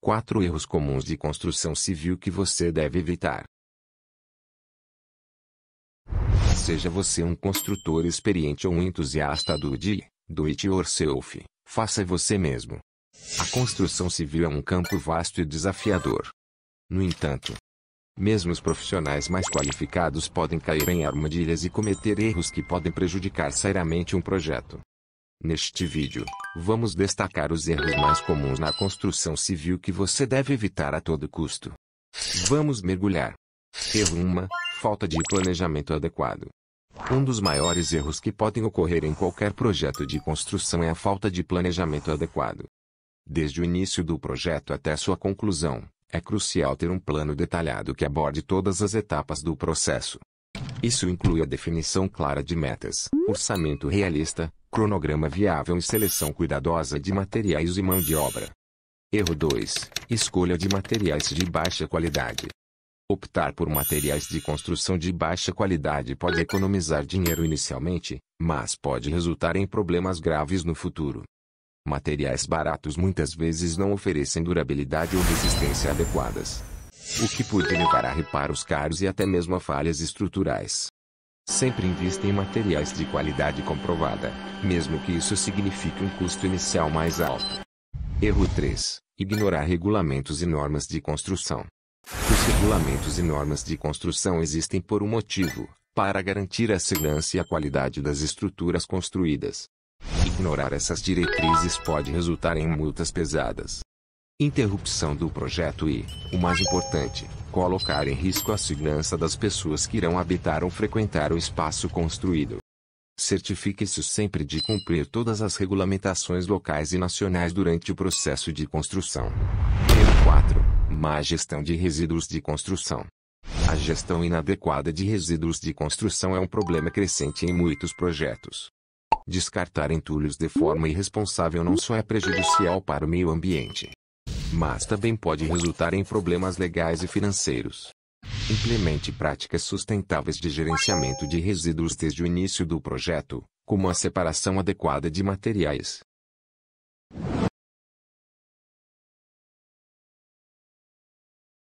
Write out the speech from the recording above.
Quatro erros comuns de construção civil que você deve evitar. Seja você um construtor experiente ou um entusiasta do DIY, do it yourself, faça você mesmo. A construção civil é um campo vasto e desafiador. No entanto, mesmo os profissionais mais qualificados podem cair em armadilhas e cometer erros que podem prejudicar seriamente um projeto. Neste vídeo, vamos destacar os erros mais comuns na construção civil que você deve evitar a todo custo. Vamos mergulhar. Erro 1. Falta de planejamento adequado. Um dos maiores erros que podem ocorrer em qualquer projeto de construção é a falta de planejamento adequado. Desde o início do projeto até sua conclusão, é crucial ter um plano detalhado que aborde todas as etapas do processo. Isso inclui a definição clara de metas, orçamento realista, cronograma viável e seleção cuidadosa de materiais e mão de obra. Erro 2. Escolha de materiais de baixa qualidade. Optar por materiais de construção de baixa qualidade pode economizar dinheiro inicialmente, mas pode resultar em problemas graves no futuro. Materiais baratos muitas vezes não oferecem durabilidade ou resistência adequadas o que pode levar a reparos caros e até mesmo a falhas estruturais. Sempre invista em materiais de qualidade comprovada, mesmo que isso signifique um custo inicial mais alto. Erro 3. Ignorar regulamentos e normas de construção. Os regulamentos e normas de construção existem por um motivo, para garantir a segurança e a qualidade das estruturas construídas. Ignorar essas diretrizes pode resultar em multas pesadas. Interrupção do projeto e, o mais importante, colocar em risco a segurança das pessoas que irão habitar ou frequentar o espaço construído. Certifique-se sempre de cumprir todas as regulamentações locais e nacionais durante o processo de construção. 4. Má gestão de resíduos de construção. A gestão inadequada de resíduos de construção é um problema crescente em muitos projetos. Descartar entulhos de forma irresponsável não só é prejudicial para o meio ambiente, mas também pode resultar em problemas legais e financeiros. Implemente práticas sustentáveis de gerenciamento de resíduos desde o início do projeto, como a separação adequada de materiais.